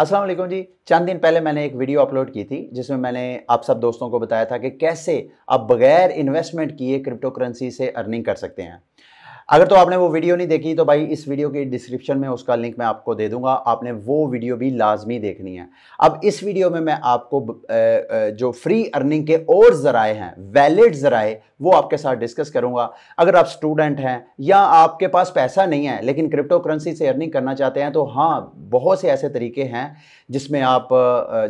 असलम जी चंद दिन पहले मैंने एक वीडियो अपलोड की थी जिसमें मैंने आप सब दोस्तों को बताया था कि कैसे आप बगैर इन्वेस्टमेंट किए क्रिप्टो करेंसी से अर्निंग कर सकते हैं अगर तो आपने वो वीडियो नहीं देखी तो भाई इस वीडियो के डिस्क्रिप्शन में उसका लिंक मैं आपको दे दूंगा आपने वो वीडियो भी लाजमी देखनी है अब इस वीडियो में मैं आपको जो फ्री अर्निंग के और ज़राए हैं वैलिड ज़राए वो आपके साथ डिस्कस करूंगा अगर आप स्टूडेंट हैं या आपके पास पैसा नहीं है लेकिन क्रिप्टो करेंसी से अर्निंग करना चाहते हैं तो हाँ बहुत से ऐसे तरीके हैं जिसमें आप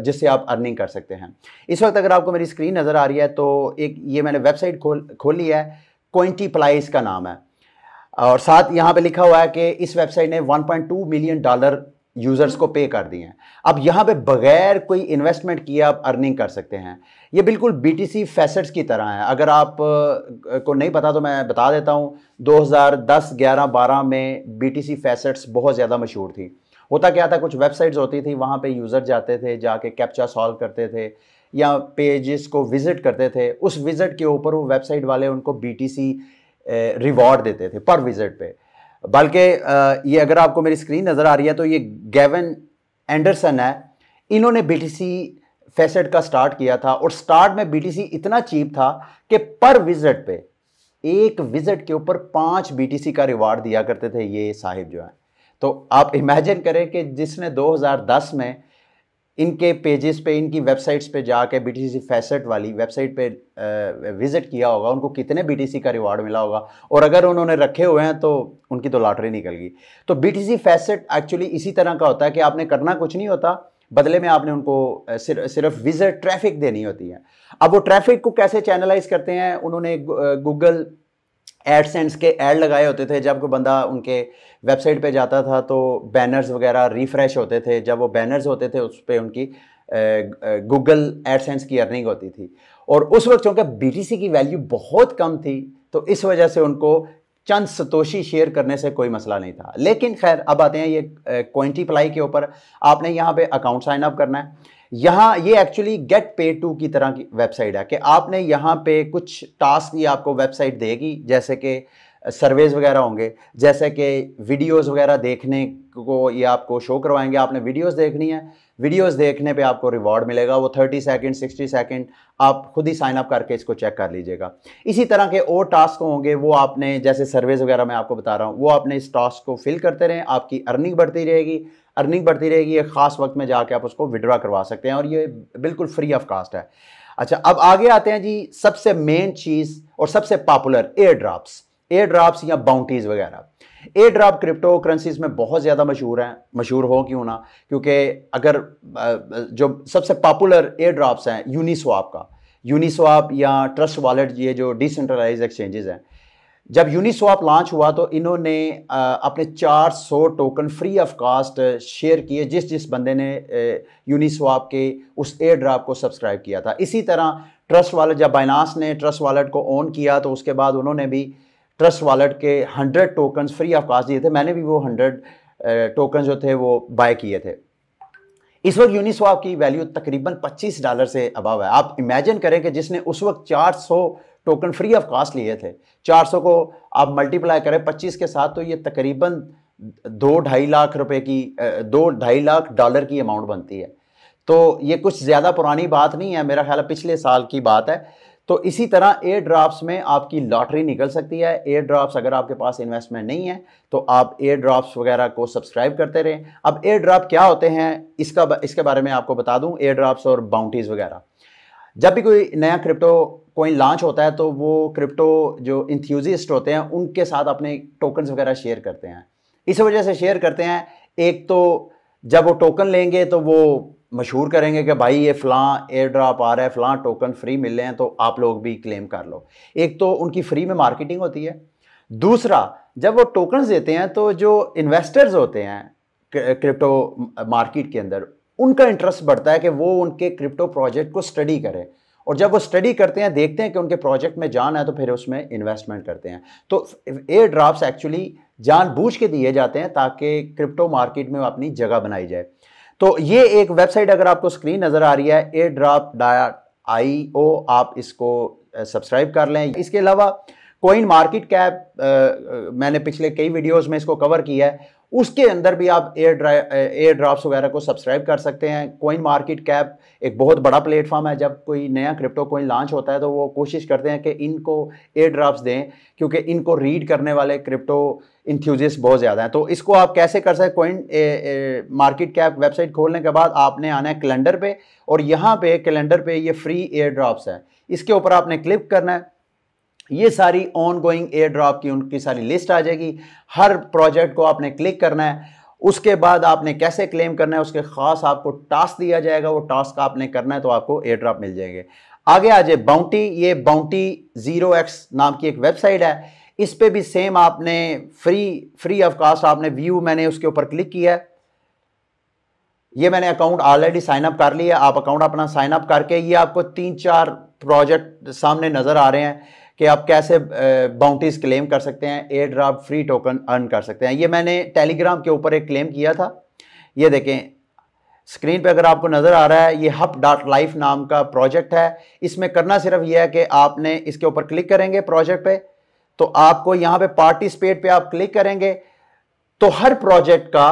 जिससे आप अर्निंग कर सकते हैं इस वक्त अगर आपको मेरी स्क्रीन नज़र आ रही है तो एक ये मैंने वेबसाइट खोल खोली है कोइंटी का नाम है और साथ यहाँ पे लिखा हुआ है कि इस वेबसाइट ने 1.2 मिलियन डॉलर यूज़र्स को पे कर दिए हैं अब यहाँ पे बगैर कोई इन्वेस्टमेंट किए आप अर्निंग कर सकते हैं ये बिल्कुल बीटीसी फैसेट्स की तरह है अगर आप को नहीं पता तो मैं बता देता हूँ 2010 11 12 में बीटीसी फैसेट्स बहुत ज़्यादा मशहूर थी होता क्या था कुछ वेबसाइट्स होती थी वहाँ पर यूज़र जाते थे जाके कैप्चा सॉल्व करते थे या पेजेस को विज़िट करते थे उस विज़िट के ऊपर वो वेबसाइट वाले उनको बी रिवॉर्ड देते थे पर विजिट पे बल्कि ये अगर आपको मेरी स्क्रीन नज़र आ रही है तो ये गेवन एंडरसन है इन्होंने बीटीसी फैसेट का स्टार्ट किया था और स्टार्ट में बीटीसी इतना चीप था कि पर विजिट पे एक विजिट के ऊपर पाँच बीटीसी का रिवार्ड दिया करते थे ये साहिब जो है तो आप इमेजिन करें कि जिसने 2010 में इनके पेजेस पे इनकी वेबसाइट्स पे जाके बी टी सी फैसेट वाली वेबसाइट पे विज़िट किया होगा उनको कितने बी टी सी का रिवार्ड मिला होगा और अगर उन्होंने रखे हुए हैं तो उनकी तो लॉटरी निकल गई तो B T C faucet actually इसी तरह का होता है कि आपने करना कुछ नहीं होता बदले में आपने उनको सिर्फ सिर्फ विजिट ट्रैफिक देनी होती है अब वो ट्रैफिक को कैसे चैनलाइज करते हैं उन्होंने गूगल एडसेंस के एड लगाए होते थे जब बंदा उनके वेबसाइट पे जाता था तो बैनर्स वगैरह रिफ्रेश होते थे जब वो बैनर्स होते थे उस पर उनकी गूगल एडसेंस की अर्निंग होती थी और उस वक्त चूँकि बी की वैल्यू बहुत कम थी तो इस वजह से उनको चंद सतोशी शेयर करने से कोई मसला नहीं था लेकिन खैर अब आते हैं ये प्लाई के ऊपर आपने यहाँ पे अकाउंट साइन अप करना है यहाँ ये एक्चुअली गेट पे टू की तरह की वेबसाइट है कि आपने यहाँ पे कुछ टास्क ये आपको वेबसाइट देगी जैसे कि सर्वेज वगैरह होंगे जैसे कि वीडियोस वगैरह देखने को ये आपको शो करवाएंगे आपने वीडियोस देखनी है वीडियोस देखने पे आपको रिवॉर्ड मिलेगा वो 30 सेकंड 60 सेकंड आप खुद ही साइन अप करके इसको चेक कर लीजिएगा इसी तरह के और टास्क होंगे वो आपने जैसे सर्वेज वगैरह मैं आपको बता रहा हूँ वो आपने इस टास्क को फिल करते रहें आपकी अर्निंग बढ़ती रहेगी अर्निंग बढ़ती रहेगी एक ख़ास वक्त में जाके आप उसको विड्रा करवा सकते हैं और ये बिल्कुल फ्री ऑफ कास्ट है अच्छा अब आगे आते हैं जी सबसे मेन चीज़ और सबसे popular airdrops airdrops या बाउंटीज़ वगैरह एयर ड्राप क्रिप्टो करेंसीज में बहुत ज़्यादा मशहूर हैं मशहूर हो क्यों ना क्योंकि अगर जो सबसे पॉपुलर एयर ड्राप्स हैं यूनिस्वाप का यूनिस्वाप या ट्रस्ट वॉलेट ये जो डिसेंट्रलाइज एक्सचेंजेस हैं जब यूनिस्वाप लॉन्च हुआ तो इन्होंने अपने 400 token free of cost share किए जिस जिस बंदे ने यूनिस्वाप के उस एयर ड्राप को सब्सक्राइब किया था इसी तरह ट्रस्ट वॉलेट जब बाइनास ने ट्रस्ट वॉलेट को ऑन किया तो उसके बाद उन्होंने भी ट्रस्ट वॉलेट के 100 टोकन फ्री ऑफ कास्ट दिए थे मैंने भी वो हंड्रेड टोकन जो थे वो बाय किए थे इस वक्त यूनिस्वाप की वैल्यू तकरीबन पच्चीस डॉलर से अबव है आप इमेजिन करें कि जिसने उस वक्त चार टोकन फ्री ऑफ कॉस्ट लिए थे 400 को आप मल्टीप्लाई करें 25 के साथ तो ये तकरीबन दो ढाई लाख रुपए की दो ढाई लाख डॉलर की अमाउंट बनती है तो ये कुछ ज़्यादा पुरानी बात नहीं है मेरा ख्याल पिछले साल की बात है तो इसी तरह एयर ड्राफ्ट में आपकी लॉटरी निकल सकती है एयर ड्राफ्ट अगर आपके पास इन्वेस्टमेंट नहीं है तो आप एयर ड्राफ्ट वगैरह को सब्सक्राइब करते रहें अब एयर ड्राफ्ट क्या होते हैं इसका इसके बारे में आपको बता दूं एयर ड्राफ्ट और बाउंटीज़ वगैरह जब भी कोई नया क्रिप्टो कोइन लॉन्च होता है तो वो क्रिप्टो जो इंथ्यूजिस्ट होते हैं उनके साथ अपने टोकन्स वगैरह शेयर करते हैं इस वजह से शेयर करते हैं एक तो जब वो टोकन लेंगे तो वो मशहूर करेंगे कि भाई ये फ़लाँ एयर ड्राप आ रहा है फ़लाँ टोकन फ्री मिल रहे हैं तो आप लोग भी क्लेम कर लो एक तो उनकी फ्री में मार्केटिंग होती है दूसरा जब वो टोकन्स देते हैं तो जो इन्वेस्टर्स होते हैं क्रिप्टो मार्केट के अंदर उनका इंटरेस्ट बढ़ता है कि वो उनके क्रिप्टो प्रोजेक्ट को स्टडी करें और जब वो स्टडी करते हैं देखते हैं कि उनके प्रोजेक्ट में जान है तो फिर उसमें इन्वेस्टमेंट करते हैं तो एयर ड्राफ्ट एक्चुअली जानबूझ के दिए जाते हैं ताकि क्रिप्टो मार्केट में अपनी जगह बनाई जाए तो ये एक वेबसाइट अगर आपको स्क्रीन नज़र आ रही है एयर ड्राफ्ट आई ओ आप इसको सब्सक्राइब कर लें इसके अलावा कोइन मार्केट कैप मैंने पिछले कई वीडियोस में इसको कवर किया है उसके अंदर भी आप एयर ड्राइ एयर ड्राफ्ट वगैरह को सब्सक्राइब कर सकते हैं कोइन मार्केट कैप एक बहुत बड़ा प्लेटफॉर्म है जब कोई नया क्रिप्टो कोइन लॉन्च होता है तो वो कोशिश करते हैं कि इनको एयर ड्राफ्ट दें क्योंकि इनको रीड करने वाले क्रिप्टो इंथ्यूजिस्ट बहुत ज़्यादा हैं तो इसको आप कैसे कर सकते कोइन मार्केट कैप वेबसाइट खोलने के बाद आपने आना है कैलेंडर पर और यहाँ पर कैलेंडर पर ये फ्री एयर ड्राफ्ट है इसके ऊपर आपने क्लिक करना है ये सारी ऑन गोइंग एयर ड्रॉप की उनकी सारी लिस्ट आ जाएगी हर प्रोजेक्ट को आपने क्लिक करना है उसके बाद आपने कैसे क्लेम करना है उसके खास आपको टास्क दिया जाएगा वो टास्क आपने करना है तो आपको एयर ड्रॉप मिल जाएंगे आगे आ जाए बाउंटी ये बाउंटी जीरो एक्स नाम की एक वेबसाइट है इस पर भी सेम आपने फ्री फ्री ऑफ कास्ट आपने व्यू मैंने उसके ऊपर क्लिक किया है ये मैंने अकाउंट ऑलरेडी साइन अप कर लिया आप अकाउंट अपना साइन अप करके ये आपको तीन चार प्रोजेक्ट सामने नज़र आ रहे हैं कि आप कैसे बाउंटीज़ क्लेम कर सकते हैं airdrop free token earn कर सकते हैं ये मैंने टेलीग्राम के ऊपर एक क्लेम किया था ये देखें स्क्रीन पे अगर आपको नज़र आ रहा है ये हब डॉट लाइफ नाम का प्रोजेक्ट है इसमें करना सिर्फ ये है कि आपने इसके ऊपर क्लिक करेंगे प्रोजेक्ट पे तो आपको यहाँ पे पार्टिसिपेट पे आप क्लिक करेंगे तो हर प्रोजेक्ट का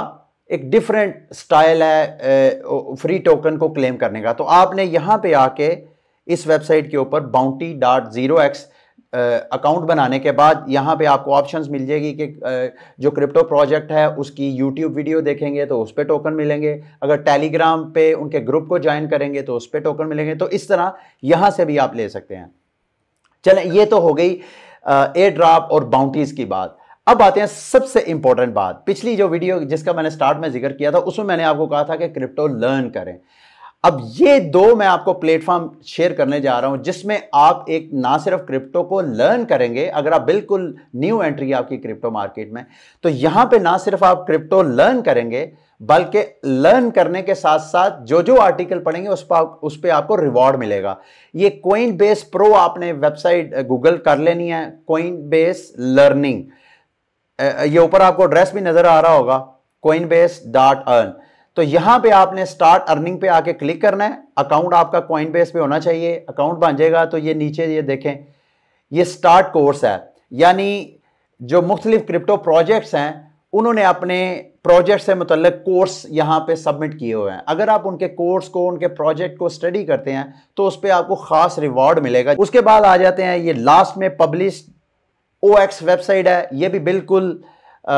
एक डिफरेंट स्टाइल है फ्री टोकन को क्लेम करने का तो आपने यहाँ पे आके इस वेबसाइट के ऊपर bounty dot zero X account बनाने के बाद यहाँ पे आपको ऑप्शंस मिल जाएगी कि जो क्रिप्टो प्रोजेक्ट है उसकी यूट्यूब वीडियो देखेंगे तो उस पर टोकन मिलेंगे अगर टेलीग्राम पे उनके ग्रुप को ज्वाइन करेंगे तो उस पर टोकन मिलेंगे तो इस तरह यहाँ से भी आप ले सकते हैं चलें ये तो हो गई एयर ड्राप और बाउंटीज़ की बात अब आते हैं सबसे इंपॉर्टेंट बात पिछली जो वीडियो जिसका मैंने स्टार्ट में जिक्र किया था उसमें मैंने आपको कहा था कि क्रिप्टो लर्न करें अब ये दो मैं आपको प्लेटफॉर्म शेयर करने जा रहा हूं जिसमें आप एक ना सिर्फ क्रिप्टो को लर्न करेंगे अगर आप बिल्कुल न्यू एंट्री है आपकी क्रिप्टो मार्केट में तो यहां पे ना सिर्फ आप क्रिप्टो लर्न करेंगे बल्कि लर्न करने के साथ साथ जो जो आर्टिकल पढ़ेंगे उस पर उस पर आपको रिवॉर्ड मिलेगा ये कोइन बेस प्रो आपने वेबसाइट गूगल कर लेनी है कोइन बेस लर्निंग ये ऊपर आपको एड्रेस भी नज़र आ रहा होगा कोइन बेस डॉट अर्न तो यहां पे आपने स्टार्ट अर्निंग पे आके क्लिक करना है अकाउंट आपका कॉइन बेस पे होना चाहिए अकाउंट बन जाएगा तो ये नीचे ये देखें ये स्टार्ट कोर्स है यानी जो मुख्तलिफ क्रिप्टो प्रोजेक्ट्स हैं उन्होंने अपने प्रोजेक्ट से मुतल कोर्स यहाँ पे सबमिट किए हुए हैं अगर आप उनके कोर्स को उनके प्रोजेक्ट को स्टडी करते हैं तो उस पर आपको ख़ास रिवॉर्ड मिलेगा उसके बाद आ जाते हैं ये लास्ट में पब्लिश ओ वेबसाइट है ये भी बिल्कुल आ,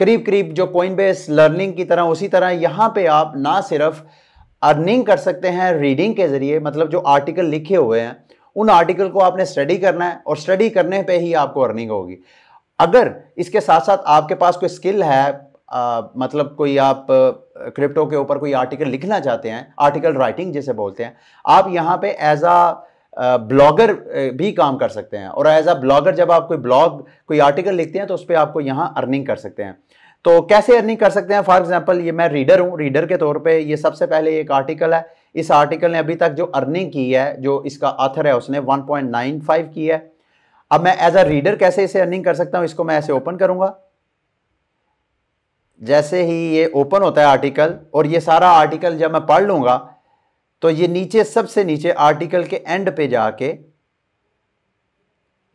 करीब करीब जो कॉइन बेस लर्निंग की तरह उसी तरह यहाँ पे आप ना सिर्फ अर्निंग कर सकते हैं रीडिंग के ज़रिए मतलब जो आर्टिकल लिखे हुए हैं उन आर्टिकल को आपने स्टडी करना है और स्टडी करने पे ही आपको अर्निंग होगी अगर इसके साथ साथ आपके पास कोई स्किल है आ, मतलब कोई आप क्रिप्टो के ऊपर कोई आर्टिकल लिखना चाहते हैं आर्टिकल राइटिंग जिसे बोलते हैं आप यहाँ पे एज आ ब्लॉगर भी काम कर सकते हैं और एज अ ब्लॉगर जब आप कोई ब्लॉग कोई आर्टिकल लिखते हैं तो उस पर आपको यहाँ अर्निंग कर सकते हैं तो कैसे अर्निंग कर सकते हैं फॉर एग्जाम्पल ये मैं रीडर हूँ रीडर के तौर पे ये सबसे पहले एक आर्टिकल है इस आर्टिकल ने अभी तक जो अर्निंग की है जो इसका आथर है उसने फाइव की है अब मैं एज अ रीडर कैसे इसे अर्निंग कर सकता हूँ इसको मैं ऐसे ओपन करूँगा जैसे ही ये ओपन होता है आर्टिकल और ये सारा आर्टिकल जब मैं पढ़ लूँगा तो ये नीचे सबसे नीचे आर्टिकल के एंड पे जाके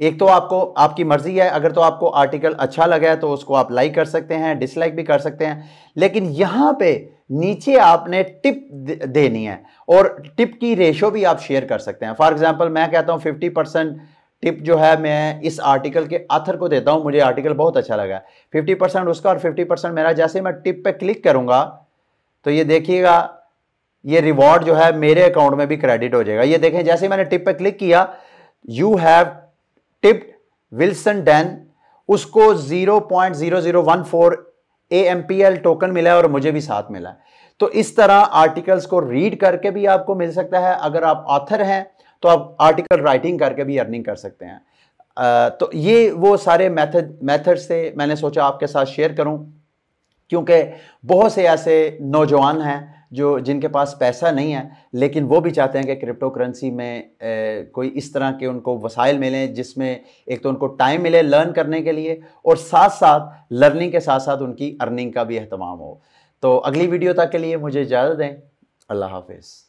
एक तो आपको आपकी मर्जी है अगर तो आपको आर्टिकल अच्छा लगा है तो उसको आप लाइक कर सकते हैं डिसलाइक भी कर सकते हैं लेकिन यहां पे नीचे आपने टिप देनी है और टिप की रेशो भी आप शेयर कर सकते हैं फॉर एग्जांपल मैं कहता हूं फिफ्टी परसेंट टिप जो है मैं इस आर्टिकल के आथर को देता हूं मुझे आर्टिकल बहुत अच्छा लगा फिफ्टी परसेंट उसका और फिफ्टी परसेंट मेरा जैसे मैं टिप पर क्लिक करूंगा तो ये देखिएगा ये रिवॉर्ड जो है मेरे अकाउंट में भी क्रेडिट हो जाएगा ये देखें जैसे मैंने टिप पर क्लिक किया you have tip Wilson then उसको 0.0014 एल टोकन मिला है और मुझे भी साथ मिला है तो इस तरह आर्टिकल्स को रीड करके भी आपको मिल सकता है अगर आप ऑथर हैं तो आप आर्टिकल राइटिंग करके भी अर्निंग कर सकते हैं तो ये वो सारे मेथड मेथड्स थे मैंने सोचा आपके साथ शेयर करूं क्योंकि बहुत से ऐसे नौजवान हैं जो जिनके पास पैसा नहीं है लेकिन वो भी चाहते हैं कि क्रिप्टो करेंसी में ए, कोई इस तरह के उनको वसाइल मिलें जिसमें एक तो उनको टाइम मिले लर्न करने के लिए और साथ साथ लर्निंग के साथ साथ उनकी अर्निंग का भी अहतमाम हो तो अगली वीडियो तक के लिए मुझे इजाज़त दें अल्लाह हाफिज़